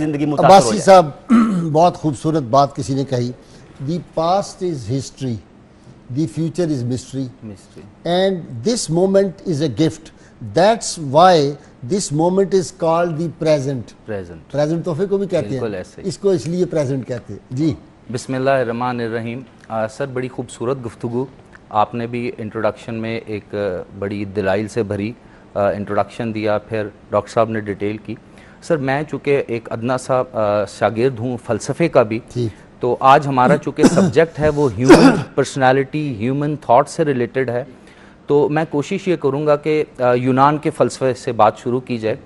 जिंदगी अब्बासी साहब बहुत खूबसूरत बात किसी ने कही the past is history the future is mystery mystery and this moment is a gift that's why this moment is called the present present present तोहफे को भी कहते हैं इसको इसलिए प्रेजेंट कहते हैं जी बिसमान रहीम सर बड़ी खूबसूरत गुफ्तु आपने भी इंट्रोडक्शन में एक बड़ी दिलाइल से भरी इंट्रोडक्शन दिया फिर डॉक्टर साहब ने डिटेल की सर मैं चूँकि एक अदना सा शागिर्द हूँ फ़लसफ़े का भी तो आज हमारा चूँकि सब्जेक्ट है वो ह्यूमन पर्सनालिटी ह्यूमन थाट से रिलेटेड है तो मैं कोशिश ये करूँगा कि यूनान के फ़लसफे से बात शुरू की जाए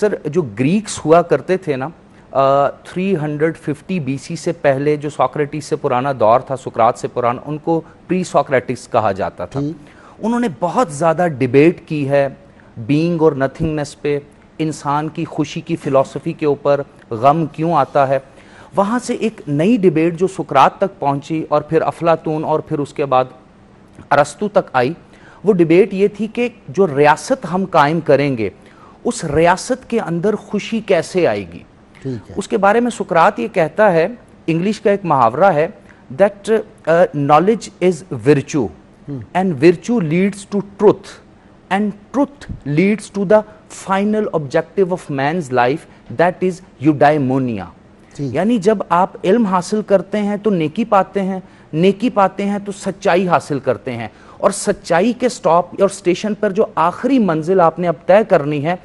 सर जो ग्रीक्स हुआ करते थे ना three hundred fifty B C से पहले जो सॉक्रेटिस से पुराना दौर था सुकरात से पुराना उनको प्री सॉक्रेटिक्स कहा जाता था उन्होंने बहुत ज़्यादा डिबेट की है बींग और नथिंगनेस पे इंसान की खुशी की फ़िलासफ़ी के ऊपर गम क्यों आता है वहाँ से एक नई डिबेट जो सुकरात तक पहुँची और फिर अफलातून और फिर उसके बाद अरस्तु तक आई वो डिबेट ये थी कि जो रियासत हम कायम करेंगे उस रियासत के अंदर खुशी कैसे आएगी उसके बारे में सुकरात ये कहता है इंग्लिश का एक मुहावरा है that knowledge is virtue and virtue leads to truth and truth leads to the final objective of man's life that is eudaimonia यानी जब आप इल्म हासिल करते हैं तो नेकी पाते हैं नेकी पाते हैं तो सच्चाई हासिल करते हैं और सच्चाई के स्टॉप और स्टेशन पर जो आखिरी मंजिल आपने अब तय करनी है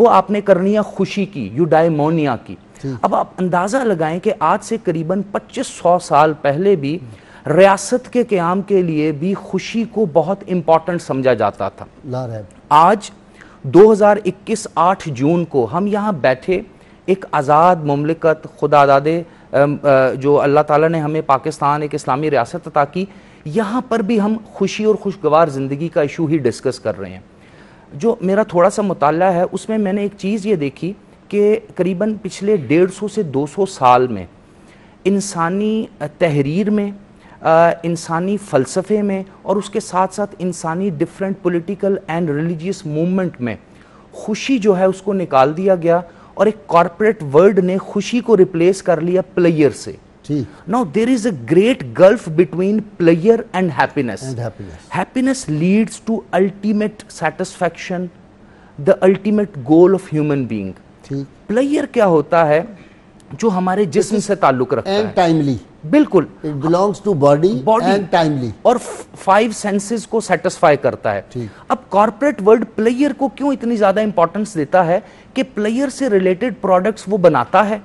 वो आपने करनी है खुशी की यूडाइमोनिया की अब आप अंदाज़ा लगाएं कि आज से करीबन 2500 साल पहले भी रियासत के क्याम के लिए भी खुशी को बहुत इंपॉर्टेंट समझा जाता था आज 2021 8 जून को हम यहाँ बैठे एक आज़ाद ममलिकत दादे जो अल्लाह ताला ने हमें पाकिस्तान एक इस्लामी रियासत अता की यहाँ पर भी हम खुशी और खुशगवार ज़िंदगी का इशू ही डिस्कस कर रहे हैं जो मेरा थोड़ा सा मुताल है उसमें मैंने एक चीज़ ये देखी कि करीबन पिछले डेढ़ सौ से दो सौ साल में इंसानी तहरीर में इंसानी फ़लसफ़े में और उसके साथ साथ इंसानी different political and religious movement में खुशी जो है उसको निकाल दिया गया और एक कॉरपोरेट वर्ल्ड ने खुशी को रिप्लेस कर लिया प्लेयर से now there is a great gulf between pleasure and happiness happiness leads to ultimate satisfaction the ultimate goal of human being pleasure क्या होता है जो हमारे जिस्म से ताल्लुक रखता है टाइमली बिल्कुल it belongs to body body and timely और फाइव सेंसेस को सेटिस्फाई करता है अब कॉर्पोरेट वर्ल्ड प्लेयर को क्यों इतनी ज्यादा इंपॉर्टेंस देता है कि प्लेयर से रिलेटेड प्रोडक्ट्स वो बनाता है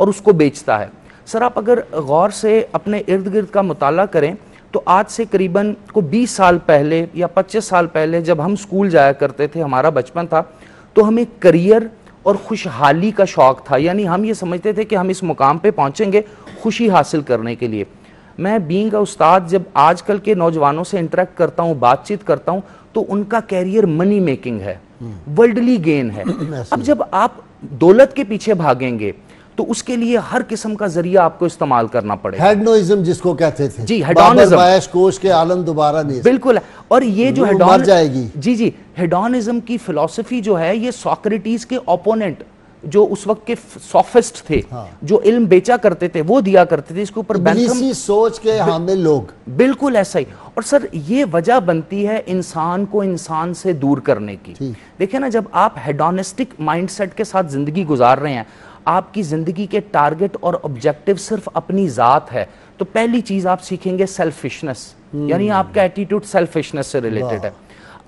और उसको बेचता है सर आप अगर गौर से अपने इर्द गिर्द का मुताला करें तो आज से करीबन को 20 साल पहले या 25 साल पहले जब हम स्कूल जाया करते थे हमारा बचपन था तो हमें करियर और खुशहाली का शौक़ था यानी हम ये समझते थे कि हम इस मुकाम पे पहुँचेंगे खुशी हासिल करने के लिए मैं बींग उस्ताद जब आजकल के नौजवानों से इंटरेक्ट करता हूँ बातचीत करता हूँ तो उनका कैरियर मनी मेकिंग है वर्ल्डली हम्म। गेन है अब जब आप दौलत के पीछे भागेंगे तो उसके लिए हर किस्म का जरिया आपको इस्तेमाल करना पड़ेगा जिसको कहते थे जी कोश के आलम दोबारा नहीं बिल्कुल और ये जो हेडोन जाएगी जी जी हेडोनिज्म की फिलोसफी जो है ये सॉक्रेटिस के ओपोनेंट जो उस वक्त के सोफिस्ट थे हाँ। जो इल्म बेचा करते थे वो दिया करते थे इसके ऊपर तो सोच के हामिल लोग बिल्कुल ऐसा ही और सर ये वजह बनती है इंसान को इंसान से दूर करने की देखिए ना जब आप हेडोनिस्टिक माइंडसेट के साथ जिंदगी गुजार रहे हैं आपकी ज़िंदगी के टारगेट और ऑब्जेक्टिव सिर्फ अपनी ज़ात है तो पहली चीज़ आप सीखेंगे सेल्फिशनेस यानी हम्म। आपका एटीट्यूड सेल्फिशनेस से रिलेटेड है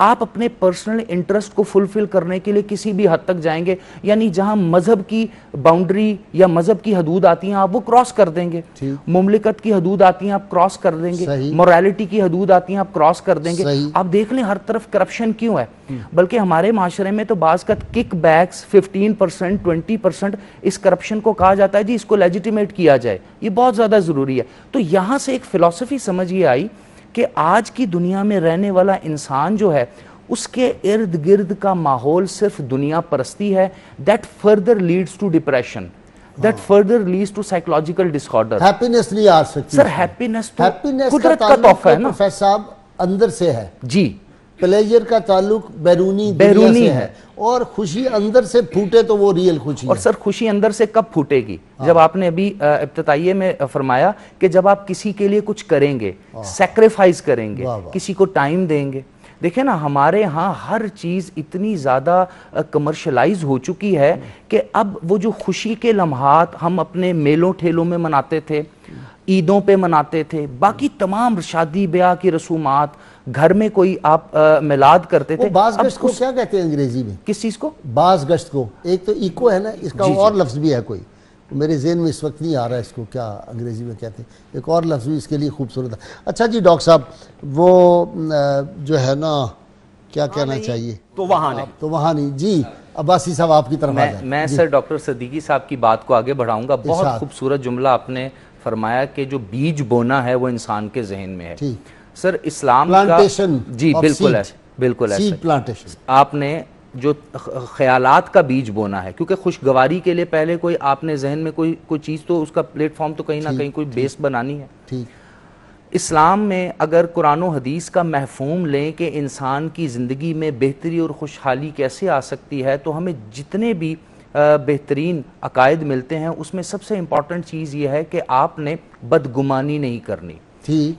आप अपने पर्सनल इंटरेस्ट को फुलफिल करने के लिए किसी भी हद तक जाएंगे यानी जहां मजहब की बाउंड्री या मजहब की हदूद आती हैं आप वो क्रॉस कर देंगे मुमलिकत की हदूद आती हैं आप क्रॉस कर देंगे मोरालिटी की हदूद आती हैं आप क्रॉस कर देंगे आप देख लें हर तरफ करप्शन क्यों है हम्म। बल्कि हमारे माशरे में तो बाज का kickbacks fifteen percent twenty percent इस करप्शन को कहा जाता है जी इसको लेजिटिमेट किया जाए ये बहुत ज़्यादा ज़रूरी है तो यहां से एक फिलोसफी समझ ये आई कि आज की दुनिया में रहने वाला इंसान जो है उसके इर्द गिर्द का माहौल सिर्फ दुनिया परस्ती है that further leads to depression that further leads to psychological disorder happiness नहीं आ सकती सर हैप्पीनेस तो कुदरत का तोहफा है तो ना साहब अंदर से है जी प्लेजर का ताल्लुक बैरूनी बैरूनी है।, और खुशी अंदर से फूटे तो वो रियल खुशी और सर खुशी अंदर से कब फूटेगी हाँ। जब आपने अभी इब्तताइए में फरमाया कि जब आप किसी के लिए कुछ करेंगे सेक्रीफाइस हाँ। करेंगे किसी को टाइम देंगे देखें ना हमारे यहाँ हर चीज़ इतनी ज़्यादा कमर्शलाइज हो चुकी है कि अब वो जो खुशी के लम्हात हम अपने मेलों ठेलों में मनाते थे ईदों पे मनाते थे बाकी तमाम शादी ब्याह की रसूमात घर में कोई आप मिलाद करते थे बाज गश्त को क्या कहते हैं अंग्रेजी में किस चीज़ को बाज गश्त को एक तो इको है ना इसका और लफ्ज़ भी है कोई तो मेरे जेन में इस वक्त नहीं आ रहा है इसको क्या अंग्रेज़ी में कहते हैं एक और लफ्ज़ भी इसके लिए खूबसूरत है अच्छा जी डॉक्टर साहब वो जो है ना क्या हाँ कहना चाहिए तो वहाँ नहीं तो वहाँ नहीं जी अब्बासी साहब आपकी तरफ मैं, मैं सर डॉक्टर सदीकी साहब की बात को आगे बढ़ाऊंगा बहुत खूबसूरत जुमला आपने फरमाया कि जो बीज बोना है वो इंसान के जहन में है सर इस्लाम का जी बिल्कुल है बिल्कुल है आपने जो ख्यालात का बीज बोना है क्योंकि खुशगवारी के लिए पहले कोई आपने जहन में कोई कोई चीज़ तो उसका प्लेटफॉर्म तो कहीं ना कहीं कोई बेस बनानी है इस्लाम में अगर कुरान हदीस का महफूम लें कि इंसान की ज़िंदगी में बेहतरी और खुशहाली कैसे आ सकती है तो हमें जितने भी बेहतरीन अकायद मिलते हैं उसमें सबसे इम्पॉर्टेंट चीज़ यह है कि आपने बदगुमानी नहीं करनी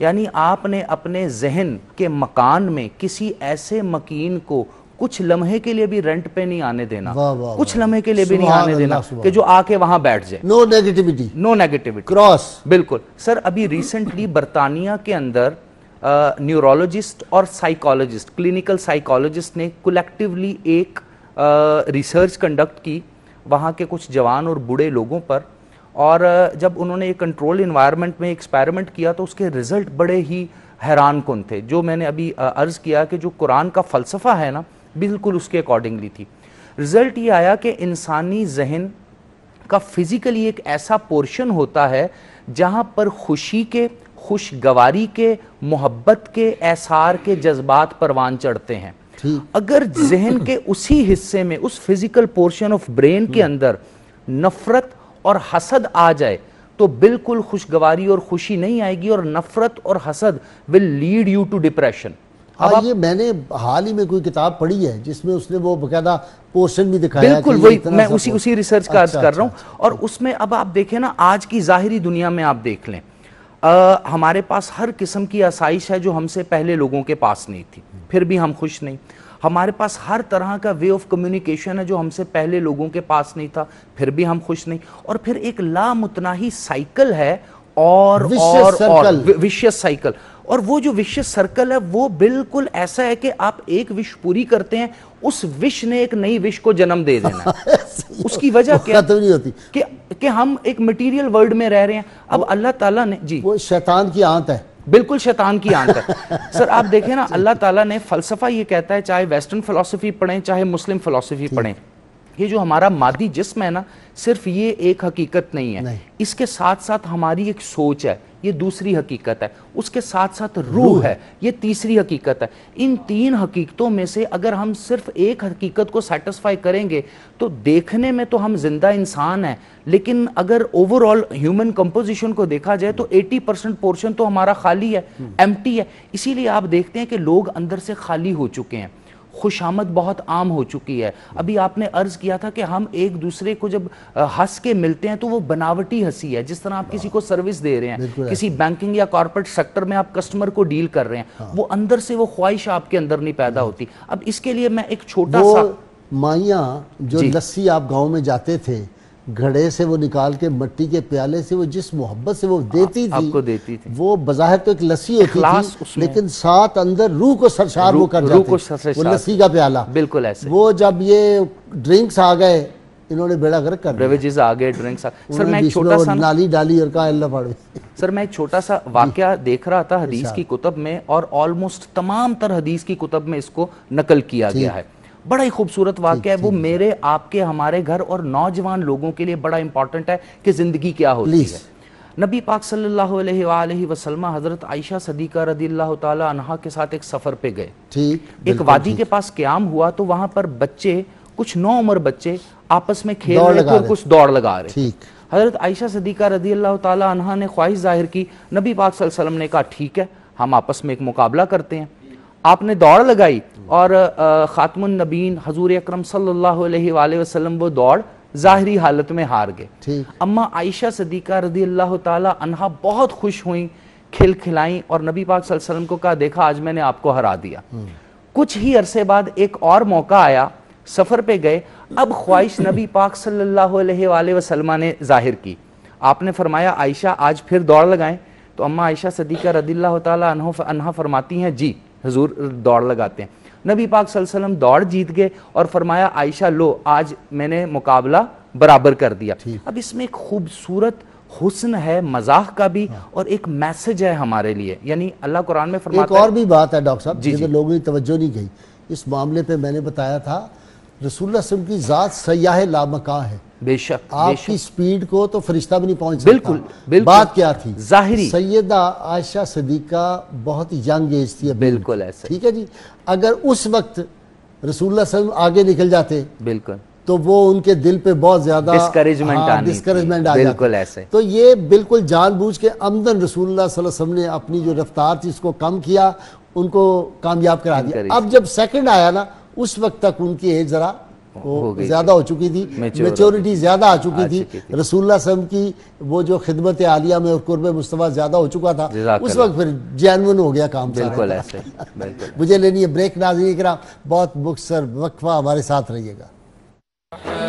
यानी आपने अपने जहन के मकान में किसी ऐसे मकीन को कुछ लम्हे के लिए भी रेंट पे नहीं आने देना वा, वा, कुछ लम्हे के लिए भी नहीं आने देना कि जो आके वहां बैठ जाए no negativity no negativity cross बिल्कुल सर अभी रिसेंटली बर्तानिया के अंदर न्यूरोलॉजिस्ट uh, और साइकोलॉजिस्ट क्लिनिकल साइकोलॉजिस्ट ने कलेक्टिवली एक रिसर्च uh, कंडक्ट की वहाँ के कुछ जवान और बूढ़े लोगों पर और uh, जब उन्होंने एक कंट्रोल इन्वायरमेंट में एक्सपेरिमेंट किया तो उसके रिजल्ट बड़े ही हैरान कन थे जो मैंने अभी अर्ज़ किया कि जो कुरान का फ़लसफ़ा है ना बिल्कुल उसके अकॉर्डिंगली थी रिजल्ट ये आया कि इंसानी जहन का फिज़िकली एक ऐसा पोर्शन होता है जहाँ पर खुशी के खुशगवारी के मोहब्बत के एसार के जज्बात परवान चढ़ते हैं अगर जहन के उसी हिस्से में उस फिजिकल पोर्शन ऑफ ब्रेन के अंदर नफरत और हसद आ जाए तो बिल्कुल खुशगवारी और खुशी नहीं आएगी और नफरत और हसद will lead you to depression आप ये मैंने हाल ही में कोई किताब पढ़ी है जिसमें उसने वो बकायदा पोर्शन भी दिखाया बिल्कुल वही मैं उसी उसी रिसर्च का अच्छा, कर रहा हूँ अच्छा, अच्छा, और उसमें अब आप देखें ना आज की जाहिरी दुनिया में आप देख लें आ, हमारे पास हर किस्म की आसाइश है जो हमसे पहले लोगों के पास नहीं थी फिर भी हम खुश नहीं हमारे पास हर तरह का वे ऑफ कम्युनिकेशन है जो हमसे पहले लोगों के पास नहीं था फिर भी हम खुश नहीं और फिर एक लामुतनाही साइकिल है और विशेष साइकिल और वो जो विश्व सर्कल है वो बिल्कुल ऐसा है कि आप एक विश पूरी करते हैं उस विश ने एक नई विश को जन्म दे देना उसकी वजह क्या तो नहीं होती कि, कि हम एक मटेरियल वर्ल्ड में रह रहे हैं अब अल्लाह ताला ने जी वो शैतान की आंत है बिल्कुल शैतान की आंत है सर आप देखें ना अल्लाह ताला ने फलसफा ये कहता है चाहे वेस्टर्न फिलोसफी पढ़ें चाहे मुस्लिम फिलोसफी पढ़ें ये जो हमारा मादी जिस्म है ना सिर्फ ये एक हकीकत नहीं है नहीं। इसके साथ साथ हमारी एक सोच है ये दूसरी हकीकत है उसके साथ साथ रूह है ये तीसरी हकीकत है इन तीन हकीकतों में से अगर हम सिर्फ एक हकीकत को सेटिस्फाई करेंगे तो देखने में तो हम जिंदा इंसान हैं लेकिन अगर ओवरऑल ह्यूमन कंपोजिशन को देखा जाए तो 80 परसेंट पोर्शन तो हमारा खाली है एम्प्टी हम्म। है इसीलिए आप देखते हैं कि लोग अंदर से खाली हो चुके हैं खुशामद बहुत आम हो चुकी है अभी आपने अर्ज किया था कि हम एक दूसरे को जब हंस के मिलते हैं तो वो बनावटी हंसी है जिस तरह आप किसी को सर्विस दे रहे हैं किसी बैंकिंग या कॉरपोरेट सेक्टर में आप कस्टमर को डील कर रहे हैं हाँ। वो अंदर से वो ख्वाहिश आपके अंदर नहीं पैदा हाँ। होती अब इसके लिए मैं एक छोटा सा माइया जो लस्सी आप गाँव में जाते थे घड़े से वो निकाल के मट्टी के प्याले से वो जिस मोहब्बत से वो देती आ, हाँ, थी आपको देती थी वो बाहर तो एक लस्सी होती थी लेकिन साथ अंदर रूह को सरसार वो कर रूह को सरसार वो लस्सी का प्याला बिल्कुल ऐसे वो जब ये ड्रिंक्स आ गए इन्होंने बेड़ा गर्क कर ब्रेवेजेस आ गए ड्रिंक्स सर मैं एक छोटा सा नाली डाली और कहा अल्लाह पाड़े सर मैं एक छोटा सा वाक्य देख रहा था हदीस की कुतब में और ऑलमोस्ट तमाम तर हदीस की कुतब में इसको नकल किया गया है बड़ा ही खूबसूरत वाक्य है वो मेरे आपके हमारे घर और नौजवान लोगों के लिए बड़ा इंपॉर्टेंट है कि ज़िंदगी क्या होती है नबी पाक सल्लल्लाहु अलैहि वसल्लम हज़रत आयशा सदीक़ा रदी अल्लाह के साथ एक सफ़र पे गए ठीक एक वादी के पास क्याम हुआ तो वहां पर बच्चे कुछ नौ उम्र बच्चे आपस में खेल रहे थे और कुछ दौड़ लगा रहे ठीक हज़रत आयशा सदीक़ा रदी अल्लाह तहा ने ख्वाहिश जाहिर की नबी पाक वसल्लम ने कहा ठीक है हम आपस में एक मुकाबला करते हैं आपने दौड़ लगाई और खातमुन नबीन हजूर अक्रम सल्लल्लाहु वो दौड़ ज़ाहरी हालत में हार गए अम्मा आयशा सदीक़ा रदी अल्लाह तहा बहुत खुश हुई खिल खिलाई और नबी पाक वसल्लम को कहा देखा आज मैंने आपको हरा दिया हम्म। कुछ ही अरसे बाद एक और मौका आया सफ़र पे गए अब ख्वाहिश नबी पाक सल्लामा ने जाहिर की आपने फरमाया आयशा आज फिर दौड़ लगाएं तो अम्मा आयशा सदीक़ा रदील्ला तह फरमाती हैं जी हजूर दौड़ लगाते हैं नबी पाक वसल्लम दौड़ जीत गए और फरमाया आयशा लो आज मैंने मुकाबला बराबर कर दिया अब इसमें एक खूबसूरत हुस्न है मजाक का भी हाँ। और एक मैसेज है हमारे लिए यानी अल्लाह कुरान में फरमाता एक और भी बात है डॉक्टर साहब जिसमें लोगों की तवज्जो नहीं गई इस मामले पे मैंने बताया था रसूल की ज़ात सयाह लामका है बेशक आपकी स्पीड को तो फरिश्ता भी नहीं पहुंच सकता बिल्कुल, बिल्कुल बात क्या थी जाहिरी सैयदा आयशा सदीका बहुत यंग एज थी बिल्कुल ऐसा ठीक है जी अगर उस वक्त रसूलुल्लाह सल्लल्लाहु आगे निकल जाते बिल्कुल तो वो उनके दिल पे बहुत ज्यादा डिस्करेजमेंट हाँ, डिस्करेजमेंट आ बिल्कुल ऐसे तो ये बिल्कुल जानबूझ के अमदन रसूलुल्लाह सल्लल्लाहु अलैहि वसल्लम ने अपनी जो रफ्तार थी उसको कम किया उनको कामयाब करा दिया अब जब सेकंड आया ना उस वक्त तक उनकी एज जरा ज्यादा हो चुकी थी मेच्योरिटी ज्यादा आ चुकी थी रसूल सम की वो जो खिदमत आलिया में और कुर्ब मुस्तफ़ा ज्यादा हो चुका था उस वक्त फिर जैनवन हो गया काम बिल्कुल ऐसे मुझे लेनी है ब्रेक नाजी कराम बहुत मुख्तर वक्फा हमारे साथ रहिएगा